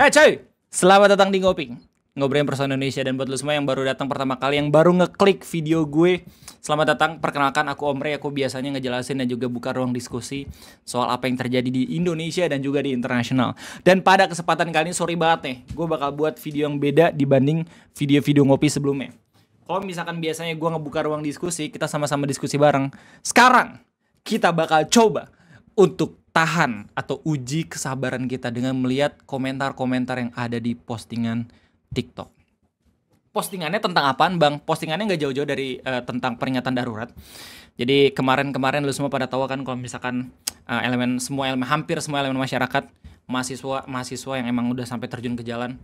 Eh hey, selamat datang di Ngoping Ngobrolin persoalan Indonesia dan buat lo semua yang baru datang pertama kali Yang baru ngeklik video gue Selamat datang, perkenalkan aku Omre Aku biasanya ngejelasin dan juga buka ruang diskusi Soal apa yang terjadi di Indonesia dan juga di internasional Dan pada kesempatan kali ini, sorry banget nih Gue bakal buat video yang beda dibanding video-video ngopi sebelumnya Kalau misalkan biasanya gue ngebuka ruang diskusi Kita sama-sama diskusi bareng Sekarang, kita bakal coba untuk tahan atau uji kesabaran kita dengan melihat komentar-komentar yang ada di postingan TikTok. Postingannya tentang apaan bang? Postingannya nggak jauh-jauh dari uh, tentang peringatan darurat. Jadi kemarin-kemarin lu semua pada tahu kan kalau misalkan uh, elemen semua elemen hampir semua elemen masyarakat mahasiswa mahasiswa yang emang udah sampai terjun ke jalan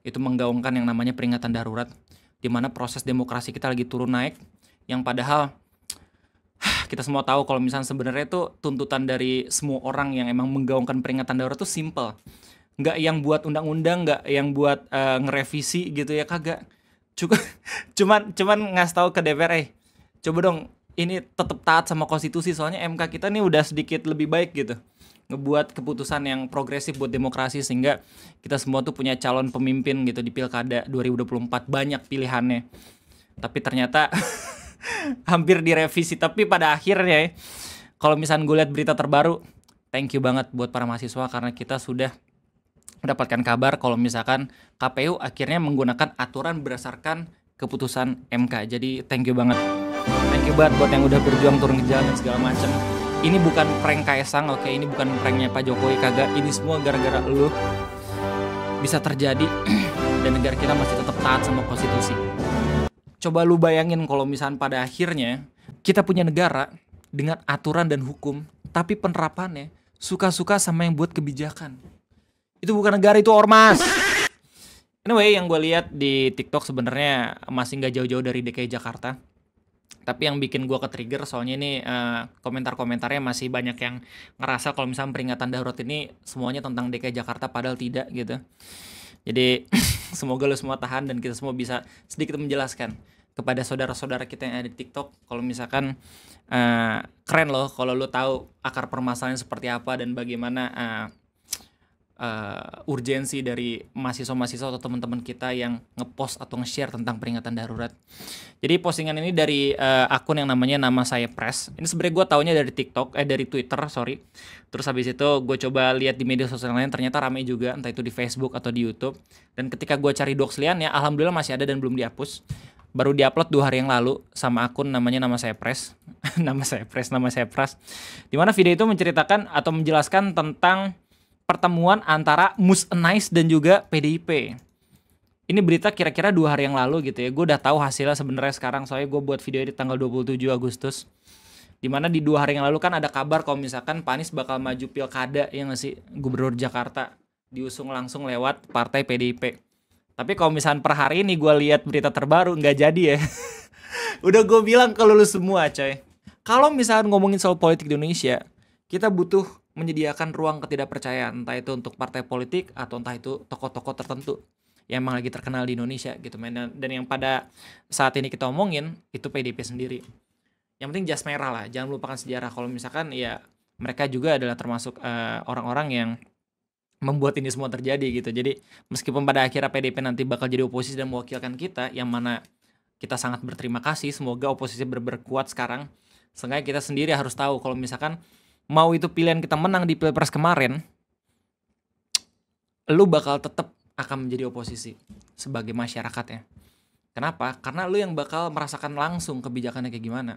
itu menggaungkan yang namanya peringatan darurat di mana proses demokrasi kita lagi turun naik yang padahal kita semua tahu kalau misalnya sebenarnya itu tuntutan dari semua orang yang emang menggaungkan peringatan darurat itu simple nggak yang buat undang-undang nggak yang buat uh, ngerevisi gitu ya kagak cukup cuman cuman ngasih tahu ke DPR eh coba dong ini tetap taat sama konstitusi soalnya MK kita nih udah sedikit lebih baik gitu ngebuat keputusan yang progresif buat demokrasi sehingga kita semua tuh punya calon pemimpin gitu di pilkada 2024 banyak pilihannya tapi ternyata hampir direvisi tapi pada akhirnya ya, kalau misalnya gue lihat berita terbaru thank you banget buat para mahasiswa karena kita sudah mendapatkan kabar kalau misalkan KPU akhirnya menggunakan aturan berdasarkan keputusan MK jadi thank you banget thank you banget buat yang udah berjuang turun ke jalan dan segala macam ini bukan prank Kaisang oke ini bukan pranknya Pak Jokowi kagak ini semua gara-gara lu bisa terjadi dan negara kita masih tetap taat sama konstitusi coba lu bayangin kalau misalnya pada akhirnya kita punya negara dengan aturan dan hukum, tapi penerapannya suka-suka sama yang buat kebijakan. Itu bukan negara, itu ormas. Anyway, yang gue lihat di TikTok sebenarnya masih nggak jauh-jauh dari DKI Jakarta. Tapi yang bikin gue ke-trigger soalnya ini uh, komentar-komentarnya masih banyak yang ngerasa kalau misalnya peringatan darurat ini semuanya tentang DKI Jakarta padahal tidak gitu. Jadi semoga lo semua tahan dan kita semua bisa sedikit menjelaskan kepada saudara-saudara kita yang ada di TikTok kalau misalkan uh, keren loh kalau lo tahu akar permasalahan seperti apa dan bagaimana uh, uh, urgensi dari mahasiswa-mahasiswa atau teman-teman kita yang ngepost atau nge-share tentang peringatan darurat. Jadi postingan ini dari uh, akun yang namanya nama saya Press. Ini sebenarnya gue taunya dari TikTok, eh dari Twitter, sorry. Terus habis itu gue coba lihat di media sosial lain, ternyata ramai juga, entah itu di Facebook atau di YouTube. Dan ketika gue cari doxlian ya, alhamdulillah masih ada dan belum dihapus baru diupload dua hari yang lalu sama akun namanya nama saya pres nama saya pres nama saya pras mana video itu menceritakan atau menjelaskan tentang pertemuan antara Musnais dan juga PDIP ini berita kira-kira dua hari yang lalu gitu ya gue udah tahu hasilnya sebenarnya sekarang soalnya gue buat video ini tanggal 27 Agustus dimana di dua hari yang lalu kan ada kabar kalau misalkan Panis bakal maju pilkada yang ngasih gubernur Jakarta diusung langsung lewat partai PDIP tapi kalau misalnya per hari ini gue lihat berita terbaru nggak jadi ya. Udah gue bilang ke lu semua coy. Kalau misalnya ngomongin soal politik di Indonesia, kita butuh menyediakan ruang ketidakpercayaan entah itu untuk partai politik atau entah itu tokoh-tokoh tertentu yang emang lagi terkenal di Indonesia gitu dan yang pada saat ini kita omongin itu PDP sendiri yang penting jas merah lah jangan lupakan sejarah kalau misalkan ya mereka juga adalah termasuk eh, orang-orang uh, orang -orang yang membuat ini semua terjadi gitu. Jadi meskipun pada akhirnya PDIP nanti bakal jadi oposisi dan mewakilkan kita, yang mana kita sangat berterima kasih. Semoga oposisi berberkuat sekarang. Sengaja kita sendiri harus tahu kalau misalkan mau itu pilihan kita menang di pilpres kemarin, lu bakal tetap akan menjadi oposisi sebagai masyarakat ya. Kenapa? Karena lu yang bakal merasakan langsung kebijakannya kayak gimana.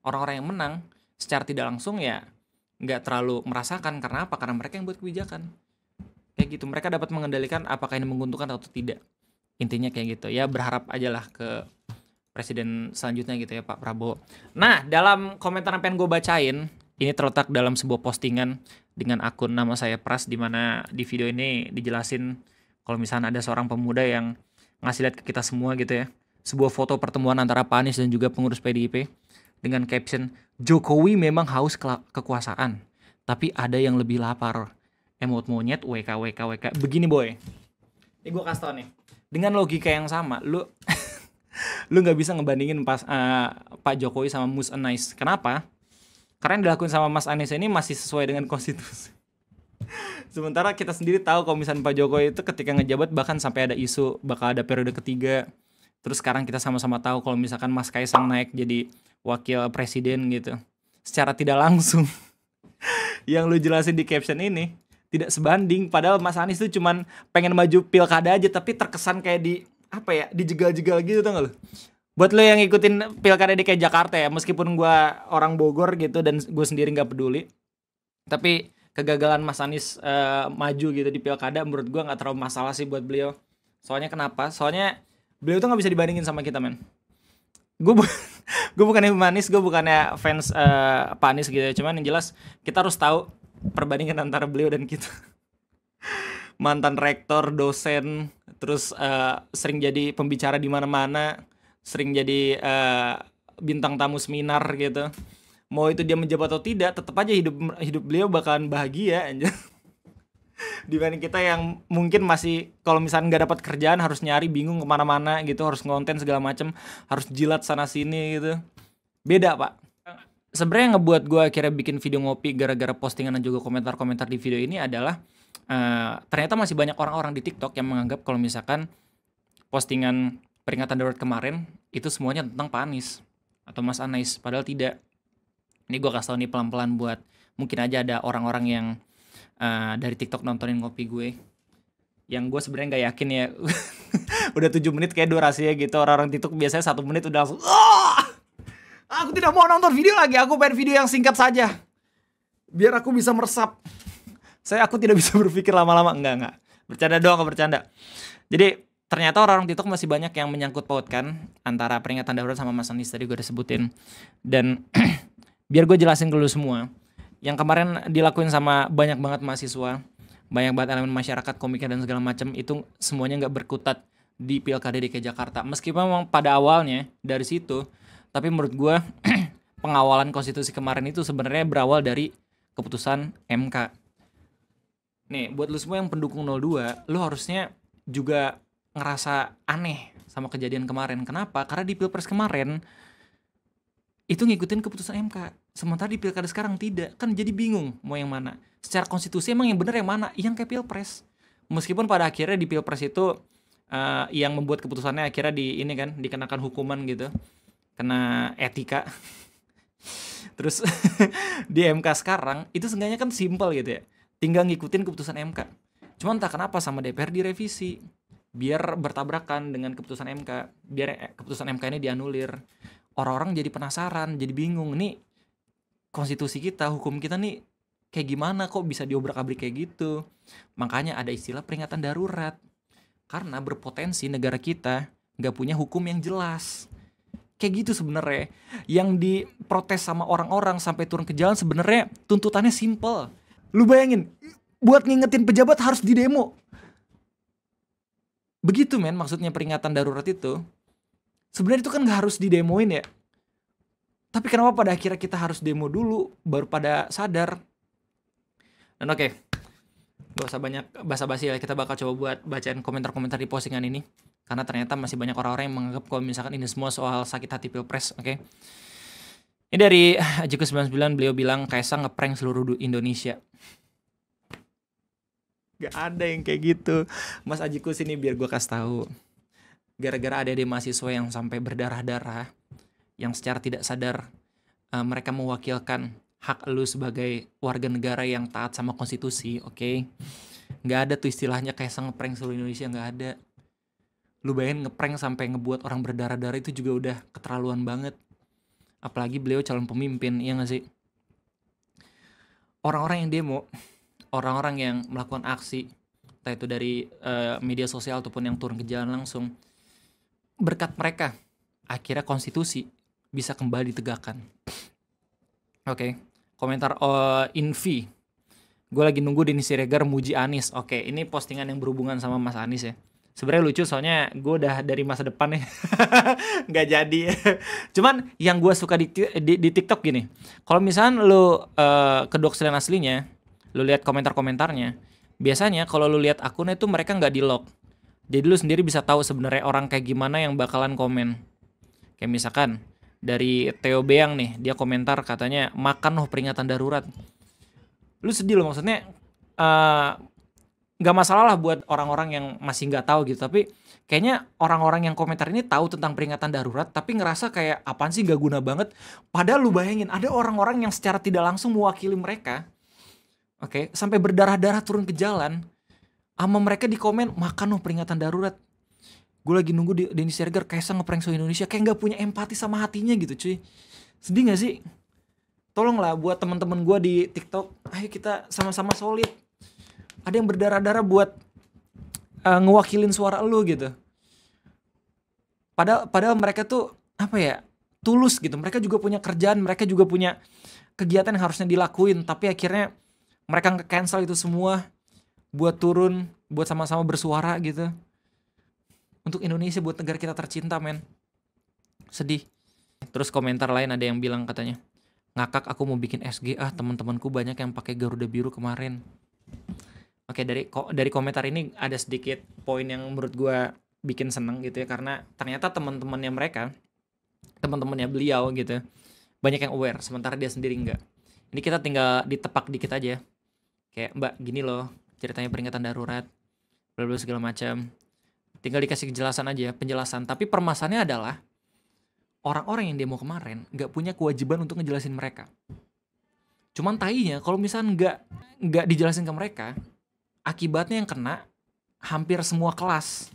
Orang-orang yang menang secara tidak langsung ya nggak terlalu merasakan karena apa? Karena mereka yang buat kebijakan kayak gitu mereka dapat mengendalikan apakah ini menguntungkan atau tidak intinya kayak gitu ya berharap aja lah ke presiden selanjutnya gitu ya Pak Prabowo nah dalam komentar yang pengen gue bacain ini terletak dalam sebuah postingan dengan akun nama saya Pras di mana di video ini dijelasin kalau misalnya ada seorang pemuda yang ngasih lihat ke kita semua gitu ya sebuah foto pertemuan antara Pak Anies dan juga pengurus PDIP dengan caption Jokowi memang haus kekuasaan tapi ada yang lebih lapar Emot monyet, WK, WK, WK. Begini boy. Ini gue kasih tau nih. Dengan logika yang sama, lu lu nggak bisa ngebandingin pas uh, Pak Jokowi sama Mus Anais. Kenapa? Karena yang dilakukan sama Mas Anies ini masih sesuai dengan konstitusi. Sementara kita sendiri tahu kalau misalnya Pak Jokowi itu ketika ngejabat bahkan sampai ada isu bakal ada periode ketiga. Terus sekarang kita sama-sama tahu kalau misalkan Mas Kaisang naik jadi wakil presiden gitu. Secara tidak langsung. yang lu jelasin di caption ini, tidak sebanding padahal Mas Anies tuh cuman pengen maju pilkada aja tapi terkesan kayak di apa ya dijegal-jegal gitu tau gak lo. buat lo yang ngikutin pilkada di kayak Jakarta ya meskipun gue orang Bogor gitu dan gue sendiri nggak peduli tapi kegagalan Mas Anies uh, maju gitu di pilkada menurut gue nggak terlalu masalah sih buat beliau soalnya kenapa soalnya beliau tuh nggak bisa dibandingin sama kita men gue bu gue bukannya manis, gue bukannya fans uh, Pak Anies gitu ya. cuman yang jelas kita harus tahu perbandingan antara beliau dan kita mantan rektor dosen terus uh, sering jadi pembicara di mana-mana sering jadi uh, bintang tamu seminar gitu mau itu dia menjabat atau tidak tetap aja hidup hidup beliau bakalan bahagia aja dibanding kita yang mungkin masih kalau misalnya nggak dapat kerjaan harus nyari bingung kemana-mana gitu harus ngonten segala macem harus jilat sana sini gitu beda pak sebenarnya yang ngebuat gue akhirnya bikin video ngopi gara-gara postingan dan juga komentar-komentar di video ini adalah uh, ternyata masih banyak orang-orang di TikTok yang menganggap kalau misalkan postingan peringatan darurat kemarin itu semuanya tentang Pak Anies atau Mas Anies padahal tidak ini gue kasih tau nih pelan-pelan buat mungkin aja ada orang-orang yang uh, dari TikTok nontonin ngopi gue yang gue sebenarnya nggak yakin ya udah tujuh menit kayak durasinya gitu orang-orang TikTok biasanya satu menit udah langsung ah! aku tidak mau nonton video lagi. Aku pengen video yang singkat saja. Biar aku bisa meresap. Saya aku tidak bisa berpikir lama-lama. Enggak, enggak. Bercanda doang, bercanda. Jadi ternyata orang-orang TikTok masih banyak yang menyangkut pautkan antara peringatan darurat sama Mas Anies tadi gue udah sebutin. Dan biar gue jelasin ke lu semua, yang kemarin dilakuin sama banyak banget mahasiswa, banyak banget elemen masyarakat, komika dan segala macam itu semuanya nggak berkutat di Pilkada DKI Jakarta. Meskipun memang pada awalnya dari situ tapi menurut gue pengawalan konstitusi kemarin itu sebenarnya berawal dari keputusan MK. Nih, buat lu semua yang pendukung 02, lu harusnya juga ngerasa aneh sama kejadian kemarin. Kenapa? Karena di Pilpres kemarin itu ngikutin keputusan MK. Sementara di Pilkada sekarang tidak. Kan jadi bingung mau yang mana. Secara konstitusi emang yang bener yang mana? Yang kayak Pilpres. Meskipun pada akhirnya di Pilpres itu uh, yang membuat keputusannya akhirnya di ini kan dikenakan hukuman gitu kena etika terus di MK sekarang itu seenggaknya kan simpel gitu ya tinggal ngikutin keputusan MK cuman entah kenapa sama DPR direvisi biar bertabrakan dengan keputusan MK biar eh, keputusan MK ini dianulir orang-orang jadi penasaran jadi bingung nih konstitusi kita hukum kita nih kayak gimana kok bisa diobrak-abrik kayak gitu makanya ada istilah peringatan darurat karena berpotensi negara kita nggak punya hukum yang jelas kayak gitu sebenarnya yang diprotes sama orang-orang sampai turun ke jalan sebenarnya tuntutannya simple lu bayangin buat ngingetin pejabat harus di demo begitu men maksudnya peringatan darurat itu sebenarnya itu kan nggak harus di didemoin ya tapi kenapa pada akhirnya kita harus demo dulu baru pada sadar dan oke okay, gak usah banyak basa-basi ya kita bakal coba buat bacain komentar-komentar di postingan ini karena ternyata masih banyak orang-orang yang menganggap kalau misalkan ini semua soal sakit hati pilpres, oke? Okay? Ini dari Jeko 99 beliau bilang Kaisang ngeprank seluruh Indonesia. Gak ada yang kayak gitu. Mas Ajiku sini biar gue kasih tahu. Gara-gara ada di mahasiswa yang sampai berdarah-darah, yang secara tidak sadar uh, mereka mewakilkan hak lu sebagai warga negara yang taat sama konstitusi, oke? Okay? Gak ada tuh istilahnya Kaisang ngeprank seluruh Indonesia, gak ada lu bayangin ngeprank sampai ngebuat orang berdarah-darah itu juga udah keterlaluan banget apalagi beliau calon pemimpin ya nggak sih orang-orang yang demo orang-orang yang melakukan aksi entah itu dari uh, media sosial ataupun yang turun ke jalan langsung berkat mereka akhirnya konstitusi bisa kembali ditegakkan oke okay. komentar uh, Invi gue lagi nunggu Denny Siregar muji Anis oke okay, ini postingan yang berhubungan sama Mas Anis ya sebenarnya lucu soalnya gue udah dari masa depan nih nggak jadi cuman yang gue suka di, di, di TikTok gini kalau misalnya lo uh, eh, kedokteran aslinya lo lihat komentar-komentarnya biasanya kalau lo lihat akunnya itu mereka nggak di lock jadi lo sendiri bisa tahu sebenarnya orang kayak gimana yang bakalan komen kayak misalkan dari Theo Beang nih dia komentar katanya makan loh peringatan darurat lu sedih loh maksudnya uh, nggak masalah lah buat orang-orang yang masih nggak tahu gitu tapi kayaknya orang-orang yang komentar ini tahu tentang peringatan darurat tapi ngerasa kayak apaan sih nggak guna banget padahal lu bayangin ada orang-orang yang secara tidak langsung mewakili mereka oke okay, sampai berdarah-darah turun ke jalan sama mereka di komen makan loh peringatan darurat gue lagi nunggu Denny Siregar Kaisang ngeprank so Indonesia kayak nggak punya empati sama hatinya gitu cuy sedih gak sih tolonglah buat teman-teman gue di TikTok ayo kita sama-sama solid ada yang berdarah-darah buat uh, ngewakilin suara lu gitu padahal padahal mereka tuh apa ya tulus gitu mereka juga punya kerjaan mereka juga punya kegiatan yang harusnya dilakuin tapi akhirnya mereka nge cancel itu semua buat turun buat sama-sama bersuara gitu untuk Indonesia buat negara kita tercinta men sedih terus komentar lain ada yang bilang katanya ngakak aku mau bikin SG ah teman-temanku banyak yang pakai Garuda biru kemarin Oke dari ko dari komentar ini ada sedikit poin yang menurut gue bikin seneng gitu ya karena ternyata teman-temannya mereka teman-temannya beliau gitu ya, banyak yang aware sementara dia sendiri enggak. Ini kita tinggal ditepak dikit aja. Ya. Kayak Mbak gini loh ceritanya peringatan darurat berbagai segala macam. Tinggal dikasih kejelasan aja ya, penjelasan. Tapi permasalahannya adalah orang-orang yang demo kemarin nggak punya kewajiban untuk ngejelasin mereka. Cuman tainya kalau misalnya nggak nggak dijelasin ke mereka, akibatnya yang kena hampir semua kelas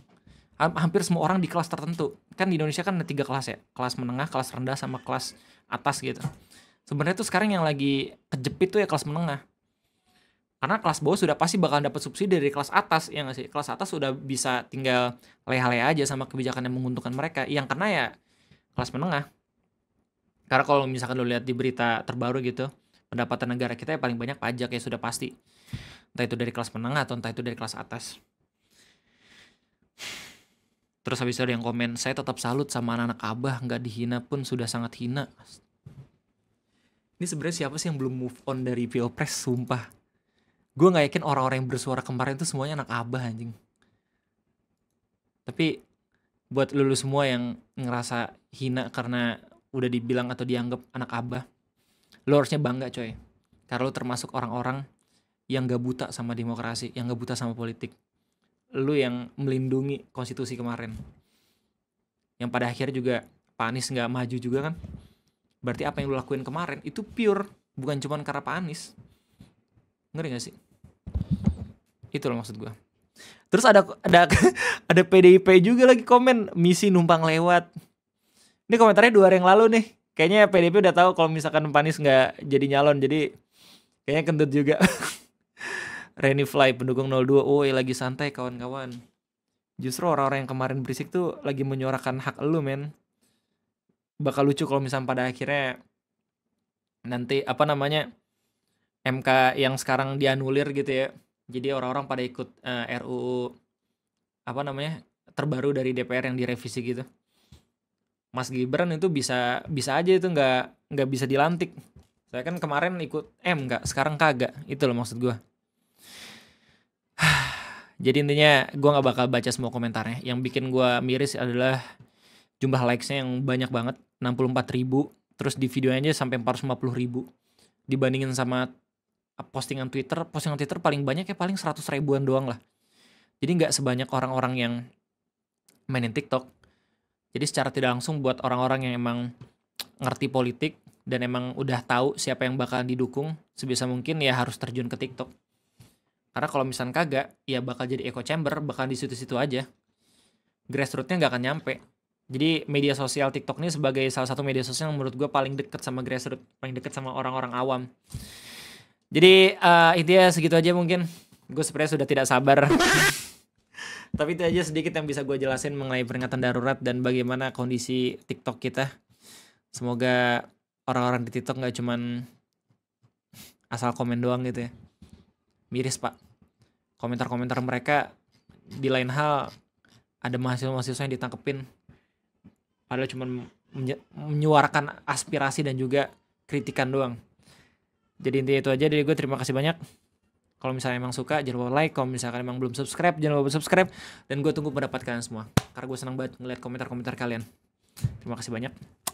hampir semua orang di kelas tertentu kan di Indonesia kan ada tiga kelas ya kelas menengah kelas rendah sama kelas atas gitu sebenarnya tuh sekarang yang lagi kejepit tuh ya kelas menengah karena kelas bawah sudah pasti bakal dapat subsidi dari kelas atas ya nggak sih kelas atas sudah bisa tinggal leha-leha aja sama kebijakan yang menguntungkan mereka yang kena ya kelas menengah karena kalau misalkan lo lihat di berita terbaru gitu pendapatan negara kita ya paling banyak pajak ya sudah pasti entah itu dari kelas menengah atau entah itu dari kelas atas terus habis itu ada yang komen saya tetap salut sama anak-anak abah nggak dihina pun sudah sangat hina ini sebenarnya siapa sih yang belum move on dari pilpres sumpah gue nggak yakin orang-orang yang bersuara kemarin itu semuanya anak abah anjing tapi buat lulus semua yang ngerasa hina karena udah dibilang atau dianggap anak abah lo harusnya bangga coy karena lo termasuk orang-orang yang gak buta sama demokrasi, yang gak buta sama politik. Lu yang melindungi konstitusi kemarin. Yang pada akhirnya juga Pak Anies gak maju juga kan. Berarti apa yang lu lakuin kemarin itu pure, bukan cuma karena Pak Anies. Ngeri gak sih? Itu loh maksud gue. Terus ada ada ada PDIP juga lagi komen misi numpang lewat. Ini komentarnya dua hari yang lalu nih. Kayaknya PDIP udah tahu kalau misalkan Panis nggak jadi nyalon, jadi kayaknya kentut juga. Reni Fly pendukung 02 oh ya lagi santai kawan-kawan justru orang-orang yang kemarin berisik tuh lagi menyuarakan hak lu men bakal lucu kalau misalnya pada akhirnya nanti apa namanya MK yang sekarang dianulir gitu ya jadi orang-orang pada ikut uh, eh, RUU apa namanya terbaru dari DPR yang direvisi gitu Mas Gibran itu bisa bisa aja itu nggak nggak bisa dilantik saya kan kemarin ikut M nggak sekarang kagak itu loh maksud gue jadi intinya gue nggak bakal baca semua komentarnya. Yang bikin gue miris adalah jumlah likesnya yang banyak banget, 64 ribu. Terus di videonya aja sampai 450 ribu. Dibandingin sama postingan Twitter, postingan Twitter paling banyak ya paling 100 ribuan doang lah. Jadi nggak sebanyak orang-orang yang mainin TikTok. Jadi secara tidak langsung buat orang-orang yang emang ngerti politik dan emang udah tahu siapa yang bakalan didukung, sebisa mungkin ya harus terjun ke TikTok. Karena kalau misalnya kagak, ya bakal jadi echo chamber, bakal di situ-situ aja. Grassrootsnya nggak akan nyampe. Jadi media sosial TikTok ini sebagai salah satu media sosial yang menurut gue paling deket sama grassroots, paling deket sama orang-orang awam. Jadi uh, ya segitu aja mungkin. Gue sebenarnya sudah tidak sabar. Tapi itu aja sedikit yang bisa gue jelasin mengenai peringatan darurat dan bagaimana kondisi TikTok kita. Semoga orang-orang di TikTok nggak cuman asal komen doang gitu ya miris pak komentar-komentar mereka di lain hal ada mahasiswa-mahasiswa yang ditangkepin padahal cuma menyuarakan aspirasi dan juga kritikan doang jadi intinya itu aja dari gue terima kasih banyak kalau misalnya emang suka jangan lupa like kalau misalkan emang belum subscribe jangan lupa subscribe dan gue tunggu pendapat kalian semua karena gue senang banget ngeliat komentar-komentar kalian terima kasih banyak